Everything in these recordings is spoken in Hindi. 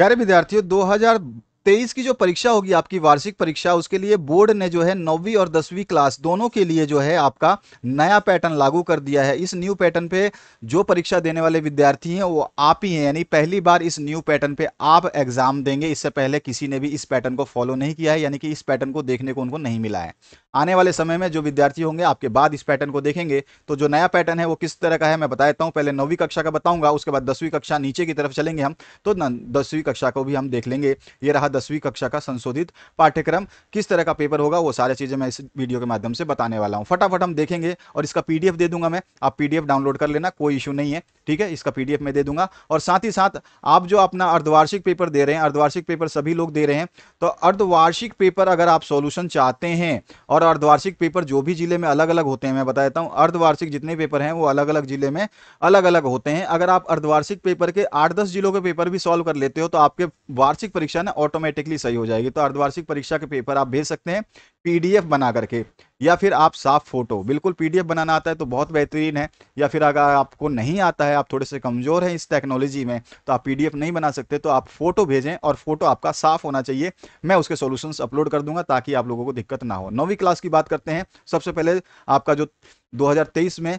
प्यारे विद्यार्थियों तेईस की जो परीक्षा होगी आपकी वार्षिक परीक्षा उसके लिए बोर्ड ने जो है नौवीं और दसवीं क्लास दोनों के लिए जो है आपका नया पैटर्न लागू कर दिया है इस न्यू पैटर्न पे जो परीक्षा देने वाले विद्यार्थी हैं वो आप ही हैं यानी पहली बार इस न्यू पैटर्न पे आप एग्जाम देंगे इससे पहले किसी ने भी इस पैटर्न को फॉलो नहीं किया है यानी कि इस पैटर्न को देखने को उनको नहीं मिला है आने वाले समय में जो विद्यार्थी होंगे आपके बाद इस पैटर्न को देखेंगे तो जो नया पैटर्न है वो किस तरह का है मैं बता देता हूँ पहले नौवीं कक्षा का बताऊंगा उसके बाद दसवीं कक्षा नीचे की तरफ चलेंगे हम तो दसवीं कक्षा को भी हम देख लेंगे ये रहा दसवीं कक्षा का संशोधित पाठ्यक्रम किस तरह का पेपर होगा वो सारी चीज़ें मैं इस वीडियो के माध्यम से बताने वाला हूँ फटाफट हम देखेंगे और इसका पी दे दूंगा मैं आप पी डाउनलोड कर लेना कोई इशू नहीं है ठीक है इसका पी मैं दे दूंगा और साथ ही साथ आप जो अपना अर्धवार्षिक पेपर दे रहे हैं अर्धवार्षिक पेपर सभी लोग दे रहे हैं तो अर्धवार्षिक पेपर अगर आप सोल्यूशन चाहते हैं और अर्धवार्षिक पेपर जो भी जिले में अलग अलग होते हैं मैं बता देता हूँ अर्धवार्षिक जितने पेपर हैं वो अलग अलग जिले में अलग अलग होते हैं अगर आप अर्धवार्षिक पेपर के आठ दस जिलों के पेपर भी सॉल्व कर लेते हो तो आपके वार्षिक परीक्षा ना ऑटो ऑटोमेटिकली सही हो जाएगी तो अर्धवार्षिक परीक्षा के पेपर आप भेज सकते हैं पीडीएफ बना करके या फिर आप साफ फोटो बिल्कुल पीडीएफ बनाना आता है तो बहुत बेहतरीन है या फिर अगर आपको नहीं आता है आप थोड़े से कमज़ोर हैं इस टेक्नोलॉजी में तो आप पीडीएफ नहीं बना सकते तो आप फोटो भेजें और फोटो आपका साफ होना चाहिए मैं उसके सोल्यूशन अपलोड कर दूंगा ताकि आप लोगों को दिक्कत ना हो नौवीं क्लास की बात करते हैं सबसे पहले आपका जो दो में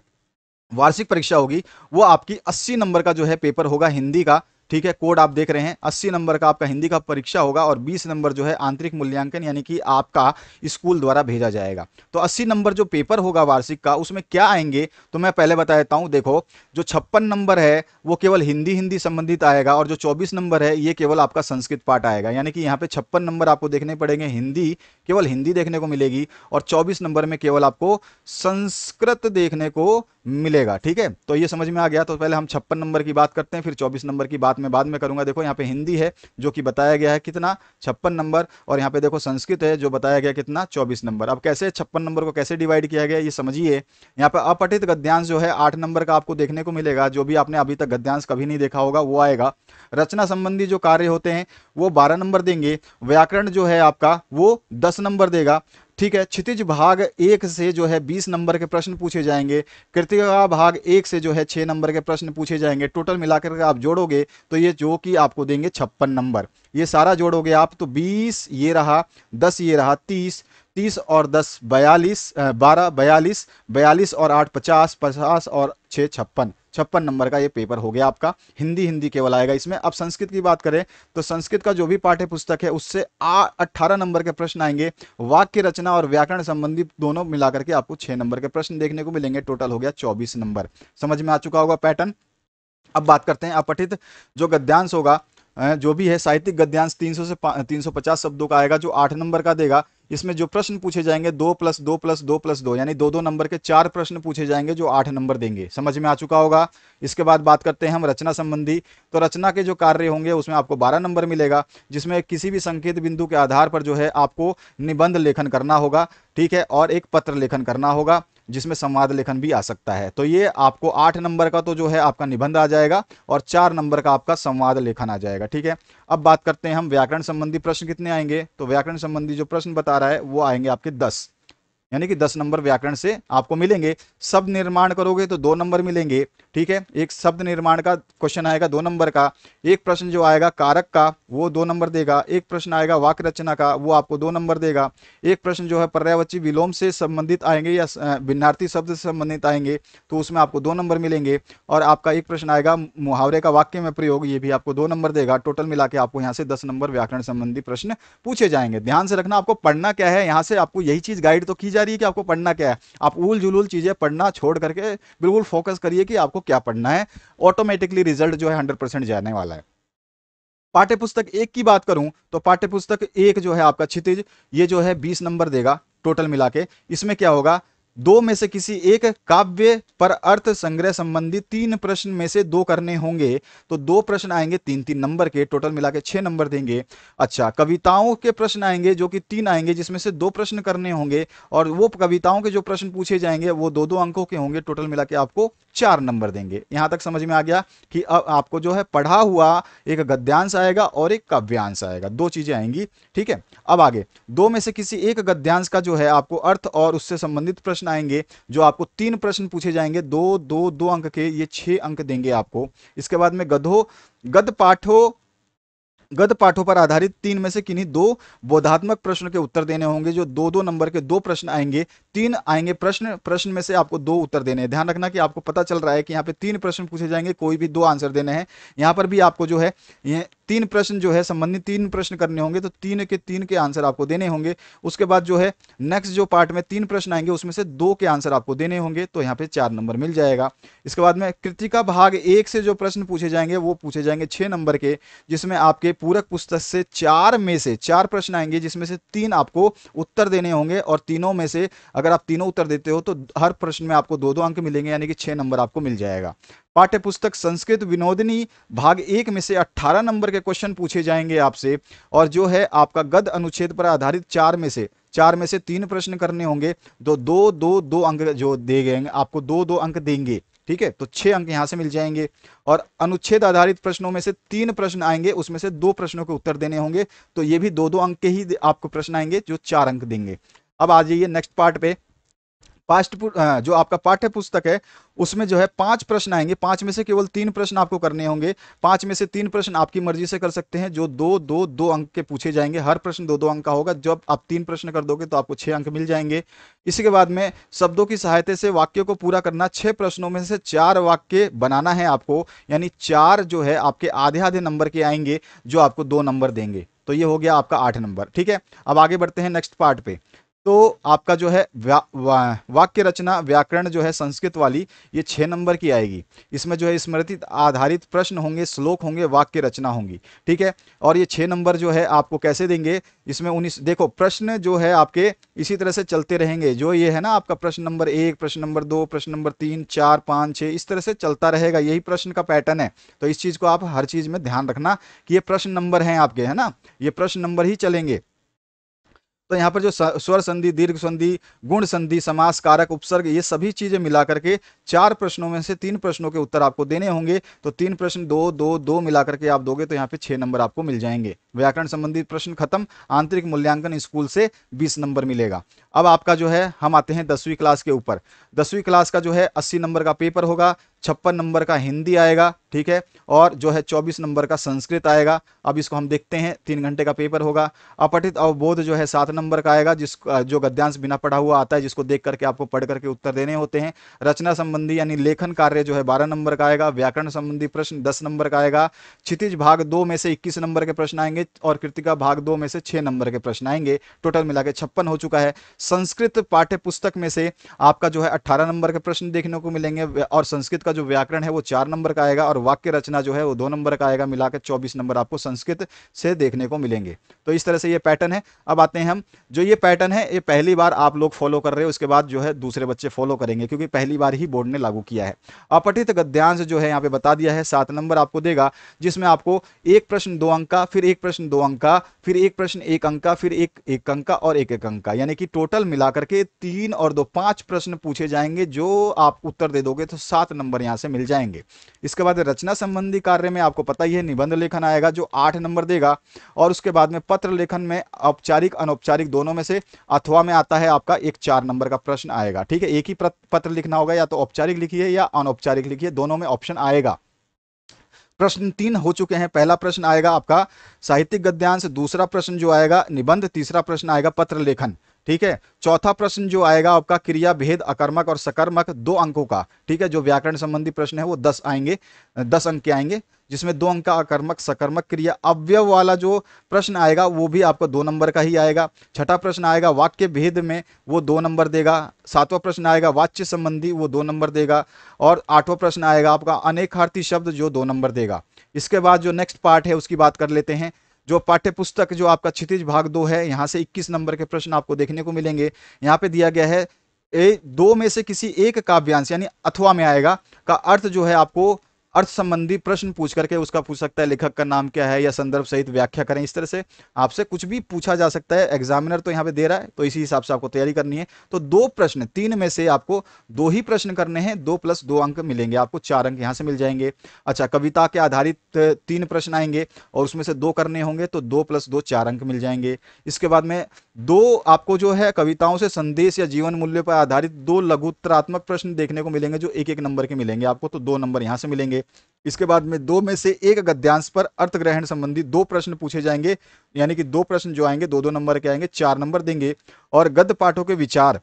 वार्षिक परीक्षा होगी वो आपकी 80 नंबर का जो है पेपर होगा हिंदी का ठीक है कोड आप देख रहे हैं अस्सी नंबर का आपका हिंदी का परीक्षा होगा और बीस नंबर जो है आंतरिक मूल्यांकन यानी कि आपका स्कूल द्वारा भेजा जाएगा तो अस्सी नंबर जो पेपर होगा वार्षिक का उसमें क्या आएंगे तो मैं पहले बता देता हूँ देखो जो छप्पन नंबर है वो केवल हिंदी हिंदी संबंधित आएगा और जो चौबीस नंबर है ये केवल आपका संस्कृत पाठ आएगा यानी कि यहाँ पे छप्पन नंबर आपको देखने पड़ेंगे हिंदी केवल हिंदी देखने को मिलेगी और चौबीस नंबर में केवल आपको संस्कृत देखने को मिलेगा ठीक है तो ये समझ में आ गया तो पहले हम छप्पन नंबर की बात करते हैं फिर चौबीस नंबर की बात मैं बाद में करूंगा देखो यहाँ पे हिंदी है जो कि बताया गया है कितना छप्पन नंबर और यहाँ पे देखो संस्कृत है जो बताया गया कितना चौबीस नंबर अब कैसे छप्पन नंबर को कैसे डिवाइड किया गया ये समझिए यहाँ पे अपठित गद्यांश जो है आठ नंबर का आपको देखने को मिलेगा जो भी आपने अभी तक गद्यांश कभी नहीं देखा होगा वो आएगा रचना संबंधी जो कार्य होते हैं वो बारह नंबर देंगे व्याकरण जो है आपका वो दस नंबर देगा ठीक है क्षितिज भाग एक से जो है बीस नंबर के प्रश्न पूछे जाएंगे कृतिका भाग एक से जो है छह नंबर के प्रश्न पूछे जाएंगे टोटल मिलाकर आप जोड़ोगे तो ये जो कि आपको देंगे छप्पन नंबर ये सारा जोड़ोगे आप तो बीस ये रहा दस ये रहा तीस तीस और दस बयालीस बारह बयालीस बयालीस और आठ पचास पचास और छः छप्पन छप्पन नंबर का ये पेपर हो गया आपका हिंदी हिंदी केवल आएगा इसमें अब संस्कृत की बात करें तो संस्कृत का जो भी पाठ्य पुस्तक है उससे अट्ठारह नंबर के प्रश्न आएंगे वाक्य रचना और व्याकरण संबंधी दोनों मिलाकर के आपको छः नंबर के प्रश्न देखने को मिलेंगे टोटल हो गया चौबीस नंबर समझ में आ चुका होगा पैटर्न अब बात करते हैं अपठित जो गद्यांश होगा जो भी है साहित्यिक गद्यांश 300 से 350 शब्दों का आएगा जो आठ नंबर का देगा इसमें जो प्रश्न पूछे जाएंगे दो प्लस दो प्लस दो प्लस दो यानी दो दो नंबर के चार प्रश्न पूछे जाएंगे जो आठ नंबर देंगे समझ में आ चुका होगा इसके बाद बात करते हैं हम रचना संबंधी तो रचना के जो कार्य होंगे उसमें आपको बारह नंबर मिलेगा जिसमें किसी भी संकेत बिंदु के आधार पर जो है आपको निबंध लेखन करना होगा ठीक है और एक पत्र लेखन करना होगा जिसमें संवाद लेखन भी आ सकता है तो ये आपको आठ नंबर का तो जो है आपका निबंध आ जाएगा और चार नंबर का आपका संवाद लेखन आ जाएगा ठीक है अब बात करते हैं हम व्याकरण संबंधी प्रश्न कितने आएंगे तो व्याकरण संबंधी जो प्रश्न बता रहा है वो आएंगे आपके दस यानी कि दस नंबर व्याकरण से आपको मिलेंगे शब्द निर्माण करोगे तो दो नंबर मिलेंगे ठीक है एक शब्द निर्माण का क्वेश्चन आएगा दो नंबर का एक प्रश्न जो आएगा कारक का वो दो नंबर देगा एक प्रश्न आएगा वाक्य रचना का वो आपको दो नंबर देगा एक प्रश्न जो है पर्यावची विलोम से संबंधित आएंगे या भिन्नार्थी शब्द से संबंधित आएंगे तो उसमें आपको दो नंबर मिलेंगे और आपका एक प्रश्न आएगा मुहावरे का वाक्य में प्रयोग ये भी आपको दो नंबर देगा टोटल मिला के आपको यहाँ से दस नंबर व्याकरण संबंधी प्रश्न पूछे जाएंगे ध्यान से रखना आपको पढ़ना क्या है यहाँ से आपको यही चीज़ गाइड तो की जाए जा रही है कि आपको पढ़ना क्या है आप उल जुलूल चीज़ें पढ़ना छोड़ करके बिल्कुल फोकस करिए कि आपको क्या पढ़ना है ऑटोमेटिकली रिजल्ट जो है हंड्रेड परसेंट जाने वाला है पाठ्यपुस्तक एक की बात करूं तो पाठ्यपुस्तक एक जो है आपका क्षितिज ये जो है बीस नंबर देगा टोटल मिला के इसमें क्या होगा दो में से किसी एक काव्य पर अर्थ संग्रह संबंधी तीन प्रश्न में से दो करने होंगे तो दो प्रश्न आएंगे तीन तीन नंबर के टोटल मिला के छह नंबर देंगे अच्छा कविताओं के प्रश्न आएंगे जो कि तीन आएंगे जिसमें से दो प्रश्न करने होंगे और वो कविताओं के जो प्रश्न पूछे जाएंगे वो दो दो अंकों के होंगे टोटल मिला के आपको चार नंबर देंगे यहां तक समझ में आ गया कि अब आपको जो है पढ़ा हुआ एक गद्यांश आएगा और एक काव्यांश आएगा दो चीजें आएंगी ठीक है अब आगे दो में से किसी एक गद्यांश का जो है आपको अर्थ और उससे संबंधित प्रश्न प्रश्न आएंगे जो आपको तीन प्रश्न पूछे जाएंगे दो दो दो अंक के ये छह अंक देंगे आपको इसके बाद में गधो गद पाठो गद पाठों पर आधारित तीन में से किन्हीं दो बोधात्मक प्रश्न के उत्तर देने होंगे जो दो दो नंबर के दो प्रश्न आएंगे तीन आएंगे प्रश्न प्रश्न में से आपको दो उत्तर देने हैं ध्यान रखना कि आपको पता चल रहा है कि यहाँ पे तीन प्रश्न पूछे जाएंगे कोई भी दो आंसर देने हैं यहाँ पर भी आपको जो है ये तीन प्रश्न जो है संबंधित तीन प्रश्न करने होंगे तो तीन के तीन के आंसर आपको देने होंगे उसके बाद जो है नेक्स्ट जो पार्ट में तीन प्रश्न आएंगे उसमें से दो के आंसर आपको देने होंगे तो यहाँ पे चार नंबर मिल जाएगा इसके बाद में कृतिका भाग एक से जो प्रश्न पूछे जाएंगे वो पूछे जाएंगे छह नंबर के जिसमें आपके पूरक पुस्तक से चार में से चार प्रश्न आएंगे जिसमें से तीन आपको उत्तर देने होंगे और तीनों में से अगर आप तीनों उत्तर देते हो तो हर प्रश्न में आपको दो दो अंक मिलेंगे यानी कि छह नंबर आपको मिल जाएगा पाठ्यपुस्तक संस्कृत विनोदनी भाग एक में से 18 नंबर के क्वेश्चन पूछे जाएंगे आपसे और जो है आपका गद अनुच्छेद पर आधारित चार में से चार में से तीन प्रश्न करने होंगे तो दो दो दो अंक जो दे गए आपको दो दो अंक देंगे ठीक है तो छह अंक यहां से मिल जाएंगे और अनुच्छेद आधारित प्रश्नों में से तीन प्रश्न आएंगे उसमें से दो प्रश्नों के उत्तर देने होंगे तो ये भी दो दो अंक के ही आपको प्रश्न आएंगे जो चार अंक देंगे अब आ जाइए नेक्स्ट पार्ट पे पास्ट हाँ, जो आपका पाठ्य पुस्तक है उसमें जो है पांच प्रश्न आएंगे पांच में से केवल तीन प्रश्न आपको करने होंगे पांच में से तीन प्रश्न आपकी मर्जी से कर सकते हैं जो दो दो दो अंक के पूछे जाएंगे हर प्रश्न दो दो अंक का होगा जब आप तीन प्रश्न कर दोगे तो आपको छह अंक मिल जाएंगे इसी के बाद में शब्दों की सहायता से वाक्यों को पूरा करना छह प्रश्नों में से चार वाक्य बनाना है आपको यानी चार जो है आपके आधे आधे नंबर के आएंगे जो आपको दो नंबर देंगे तो ये हो गया आपका आठ नंबर ठीक है अब आगे बढ़ते हैं नेक्स्ट पार्ट पे तो आपका जो है वा, वा, वाक्य रचना व्याकरण जो है संस्कृत वाली ये छः नंबर की आएगी इसमें जो है स्मृति आधारित प्रश्न होंगे श्लोक होंगे वाक्य रचना होंगी ठीक है और ये छः नंबर जो है आपको कैसे देंगे इसमें उन्नीस देखो प्रश्न जो है आपके इसी तरह से चलते रहेंगे जो ये है ना आपका प्रश्न नंबर एक प्रश्न नंबर दो प्रश्न नंबर तीन चार पाँच छः इस तरह से चलता रहेगा यही प्रश्न का पैटर्न है तो इस चीज़ को आप हर चीज़ में ध्यान रखना कि ये प्रश्न नंबर हैं आपके है ना ये प्रश्न नंबर ही चलेंगे तो यहाँ पर जो स्वर संधि दीर्घ संधि गुण संधि समास कारक उपसर्ग ये सभी चीजें मिला करके चार प्रश्नों में से तीन प्रश्नों के उत्तर आपको देने होंगे तो तीन प्रश्न दो दो दो मिला करके आप दोगे तो यहाँ पे छह नंबर आपको मिल जाएंगे व्याकरण संबंधी प्रश्न खत्म आंतरिक मूल्यांकन स्कूल से बीस नंबर मिलेगा अब आपका जो है हम आते हैं दसवीं क्लास के ऊपर दसवीं क्लास का जो है अस्सी नंबर का पेपर होगा छप्पन नंबर का हिंदी आएगा ठीक है और जो है चौबीस नंबर का संस्कृत आएगा अब इसको हम देखते हैं तीन घंटे का पेपर होगा अपठित अवबोध जो है सात नंबर का आएगा जिस जो गद्यांश बिना पढ़ा हुआ आता है जिसको देख करके आपको पढ़ करके उत्तर देने होते हैं रचना संबंधी यानी लेखन कार्य जो है बारह नंबर का आएगा व्याकरण संबंधी प्रश्न दस नंबर का आएगा क्षितिज भाग दो में से इक्कीस नंबर के प्रश्न आएंगे और कृतिका भाग दो में से छह नंबर के प्रश्न आएंगे टोटल मिला के छप्पन हो चुका है संस्कृत पाठ्य पुस्तक में से आपका जो है अट्ठारह नंबर के प्रश्न देखने को मिलेंगे और संस्कृत का इसका जो व्याकरण है वो चार नंबर का आएगा और वाक्य रचना जो है वो दो नंबर का आएगा मिलाकर चौबीस नंबर आपको संस्कृत से देखने को मिलेंगे तो इस तरह से ये पैटर्न है अब आते हैं हम जो ये पैटर्न है ये पहली बार आप लोग फॉलो कर रहे हो उसके बाद जो है दूसरे बच्चे फॉलो करेंगे क्योंकि पहली बार ही बोर्ड ने लागू किया है अपठित गद्यांश जो है यहाँ पे बता दिया है सात नंबर आपको देगा जिसमें आपको एक प्रश्न दो अंक का फिर एक प्रश्न दो अंक का फिर एक प्रश्न एक अंक का फिर एक एक अंक का और एक एक अंक का यानी कि टोटल मिलाकर के तीन और दो पांच प्रश्न पूछे जाएंगे जो आप उत्तर दे दोगे तो सात नंबर नंबर यहाँ से मिल जाएंगे इसके बाद रचना संबंधी कार्य में आपको पता ही है निबंध लेखन आएगा जो आठ नंबर देगा और उसके बाद में पत्र लेखन में औपचारिक अनौपचारिक दोनों में से अथवा में आता है आपका एक चार नंबर का प्रश्न आएगा ठीक है एक ही पत्र लिखना होगा या तो औपचारिक लिखिए या अनौपचारिक लिखिए दोनों में ऑप्शन आएगा प्रश्न तीन हो चुके हैं पहला प्रश्न आएगा आपका साहित्यिक गद्यांश दूसरा प्रश्न जो आएगा निबंध तीसरा प्रश्न आएगा पत्र लेखन ठीक है चौथा प्रश्न जो आएगा आपका क्रिया भेद अकर्मक और सकर्मक दो अंकों का ठीक है जो व्याकरण संबंधी प्रश्न है वो दस आएंगे दस अंक के आएंगे जिसमें दो अंक का अकर्मक सकर्मक क्रिया अवयव वाला जो प्रश्न आएगा वो भी आपको दो नंबर का ही आएगा छठा प्रश्न आएगा वाक्य भेद में वो दो नंबर देगा सातवां प्रश्न आएगा वाच्य संबंधी वो दो नंबर देगा और आठवां प्रश्न आएगा आपका अनेकार्थी शब्द जो दो नंबर देगा इसके बाद जो नेक्स्ट पार्ट है उसकी बात कर लेते हैं जो पाठ्य पुस्तक जो आपका क्षितिज भाग दो है यहाँ से 21 नंबर के प्रश्न आपको देखने को मिलेंगे यहाँ पे दिया गया है ए, दो में से किसी एक काव्यांश यानी अथवा में आएगा का अर्थ जो है आपको अर्थ संबंधी प्रश्न पूछ करके उसका पूछ सकता है लेखक का नाम क्या है या संदर्भ सहित व्याख्या करें इस तरह से आपसे कुछ भी पूछा जा सकता है एग्जामिनर तो यहाँ पे दे रहा है तो इसी हिसाब से आपको तैयारी करनी है तो दो प्रश्न तीन में से आपको दो ही प्रश्न करने हैं दो प्लस दो अंक मिलेंगे आपको चार अंक यहाँ से मिल जाएंगे अच्छा कविता के आधारित तीन प्रश्न आएंगे और उसमें से दो करने होंगे तो दो प्लस दो चार अंक मिल जाएंगे इसके बाद में दो आपको जो है कविताओं से संदेश या जीवन मूल्य पर आधारित दो लघुत्तरात्मक प्रश्न देखने को मिलेंगे जो एक एक नंबर के मिलेंगे आपको तो दो नंबर यहाँ से मिलेंगे इसके बाद में दो में से एक गद्यांश पर अर्थ ग्रहण संबंधी दो प्रश्न पूछे जाएंगे यानी कि दो प्रश्न जो आएंगे दो दो नंबर के आएंगे चार नंबर देंगे और गद्य पाठों के विचार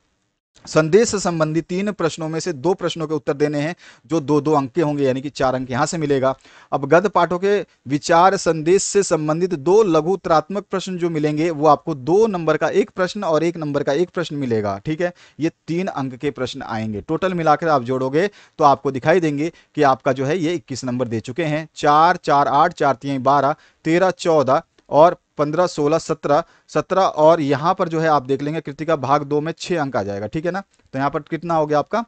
संदेश से संबंधित तीन प्रश्नों में से दो प्रश्नों के उत्तर देने हैं जो दो दो अंक के होंगे यानी कि चार अंक यहाँ से मिलेगा अब गद पाठों के विचार संदेश से संबंधित दो लघु उत्तरात्मक प्रश्न जो मिलेंगे वो आपको दो नंबर का एक प्रश्न और एक नंबर का एक प्रश्न मिलेगा ठीक है ये तीन अंक के प्रश्न आएंगे टोटल मिलाकर आप जोड़ोगे तो आपको दिखाई देंगे कि आपका जो है ये इक्कीस नंबर दे चुके हैं चार चार आठ चार तीन बारह तेरह चौदह और पंद्रह सोलह सत्रह सत्रह और यहाँ पर जो है आप देख लेंगे कृतिका भाग दो में छः अंक आ जाएगा ठीक है ना तो यहाँ पर कितना हो गया आपका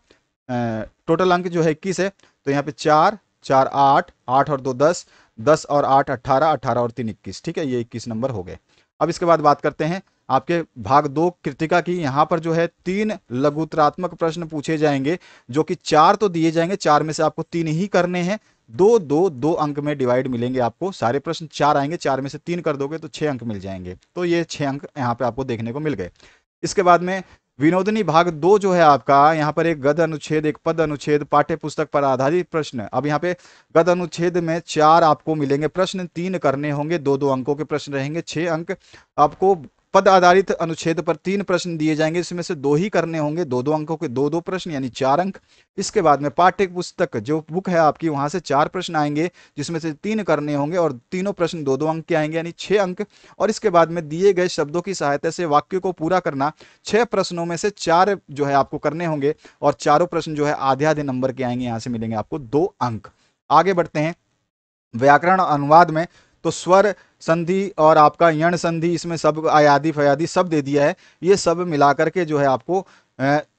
टोटल अंक जो है इक्कीस है तो यहाँ पे चार चार आठ आठ और दो दस दस और आठ अट्ठारह अट्ठारह और तीन इक्कीस ठीक है ये इक्कीस नंबर हो गए अब इसके बाद बात करते हैं आपके भाग दो कृतिका की यहाँ पर जो है तीन लघुतरात्मक प्रश्न पूछे जाएंगे जो कि चार तो दिए जाएंगे चार में से आपको तीन ही करने हैं दो दो दो अंक में डिवाइड मिलेंगे आपको सारे प्रश्न चार आएंगे चार में से तीन कर दोगे तो छह अंक मिल जाएंगे तो ये छह अंक यहाँ पे आपको देखने को मिल गए इसके बाद में विनोदनी भाग दो जो है आपका यहाँ पर एक गद अनुच्छेद एक पद अनुच्छेद पाठ्य पुस्तक पर आधारित प्रश्न अब यहाँ पे गद अनुच्छेद में चार आपको मिलेंगे प्रश्न तीन करने होंगे दो दो अंकों के प्रश्न रहेंगे छह अंक आपको पद आधारित अनुच्छेद पर तीन प्रश्न दिए जाएंगे इसमें से दो ही करने होंगे दो दो अंकों के दो दो प्रश्न यानी चार अंक इसके बाद में पाठ्य पुस्तक जो बुक है आपकी वहां से चार प्रश्न आएंगे जिसमें से तीन करने होंगे और तीनों प्रश्न दो दो अंक के आएंगे यानी छह अंक और इसके बाद में दिए गए शब्दों की सहायता से वाक्य को पूरा करना छह प्रश्नों में से चार जो है आपको करने होंगे और चारों प्रश्न जो है आधे आधे नंबर के आएंगे यहाँ से मिलेंगे आपको दो अंक आगे बढ़ते हैं व्याकरण अनुवाद में तो स्वर संधि और आपका यण संधि इसमें सब आयादी फयादी सब दे दिया है ये सब मिला करके जो है आपको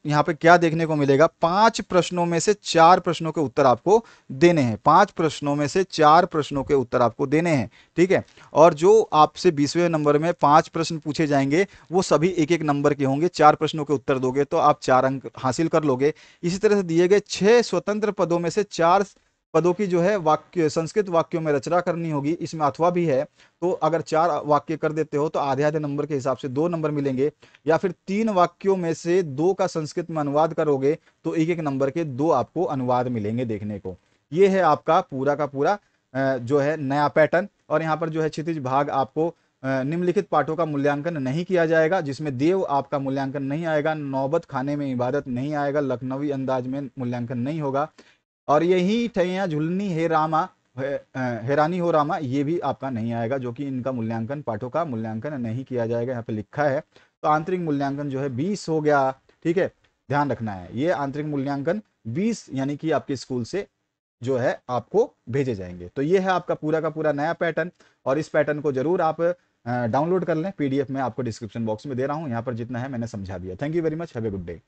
यहाँ पे क्या देखने को मिलेगा पांच प्रश्नों में से चार प्रश्नों के उत्तर आपको देने हैं पांच प्रश्नों में से चार प्रश्नों के उत्तर आपको देने हैं ठीक है और जो आपसे बीसवें नंबर में पांच प्रश्न पूछे जाएंगे वो सभी एक एक नंबर के होंगे चार प्रश्नों के उत्तर दोगे तो आप चार अंक हासिल कर लोगे इसी तरह से दिए गए छह स्वतंत्र पदों में से चार पदों की जो है वाक्य संस्कृत वाक्यों में रचना करनी होगी इसमें अथवा भी है तो अगर चार वाक्य कर देते हो तो आधे आधे नंबर के हिसाब से दो नंबर मिलेंगे या फिर तीन वाक्यों में से दो का संस्कृत में अनुवाद करोगे तो एक एक नंबर के दो आपको अनुवाद मिलेंगे देखने को ये है आपका पूरा का पूरा जो है नया पैटर्न और यहाँ पर जो है क्षितिज भाग आपको निम्नलिखित पाठों का मूल्यांकन नहीं किया जाएगा जिसमें देव आपका मूल्यांकन नहीं आएगा नौबत खाने में इबादत नहीं आएगा लखनवी अंदाज में मूल्यांकन नहीं होगा और यही ठैया झुलनी हे रामा हैरानी हो रामा ये भी आपका नहीं आएगा जो कि इनका मूल्यांकन पाठों का मूल्यांकन नहीं किया जाएगा यहाँ पे लिखा है तो आंतरिक मूल्यांकन जो है बीस हो गया ठीक है ध्यान रखना है ये आंतरिक मूल्यांकन बीस यानी कि आपके स्कूल से जो है आपको भेजे जाएंगे तो ये है आपका पूरा का पूरा नया पैटर्न और इस पैटर्न को जरूर आप डाउनलोड कर लें पीडीएफ में आपको डिस्क्रिप्शन बॉक्स में दे रहा हूँ यहाँ पर जितना है मैंने समझा दिया thank you very much have a good day